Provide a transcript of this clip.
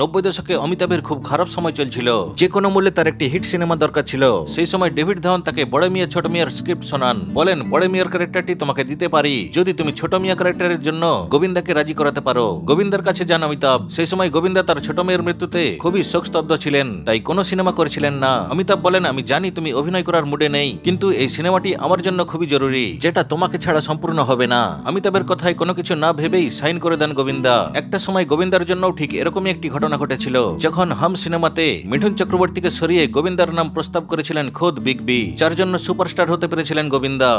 নব্বই দশকে অমিতাভের খুব খারাপ সময় চলছিল যে কোনো মূল্যে তার একটি হিট সিনেমা দরকার ছিল সেই সময় ডেভিড ধন তাকে বড় মিয়া ছোট মিয়ার স্ক্রিপ্ট শোনান বলেন বড় মিয়ার ক্যারেক্টারটি তোমাকে দিতে পারি যদি তুমি ছোট মিয়া ক্যারেক্টারের জন্য গোবিন্দাকে রাজি করাতে পারো গোবিন্দার কাছে যান অমিতাভ সেই সময় গোবিন্দা তার ছোট মেয়ের মৃত্যুতে খুবই শোকস্তব্ধ ছিলেন তাই কোনো সিনেমা করেছিলেন না অমিতাভ বলেন আমি জানি তুমি অভিনয় করার মুডে নেই কিন্তু এই সিনেমাটি আমার জন্য খুবই জরুরি যেটা তোমাকে ছাড়া সম্পূর্ণ হবে না অমিতাভের কথায় কোনো কিছু না ভেবেই সাইন করে দেন গোবিন্দা একটা সময় গোবিন্দার জন্য ঠিক এরকমই একটি একটি ঘটনা ঘটেছিল যখন হাম সিনেমাতে মিঠুন চক্রবর্তীকে সরিয়ে গোবিন্দার নাম প্রস্তাব করেছিলেন খোদ বিগ বি যার জন্য সুপারস্টার হতে পেরেছিলেন গোবিন্দা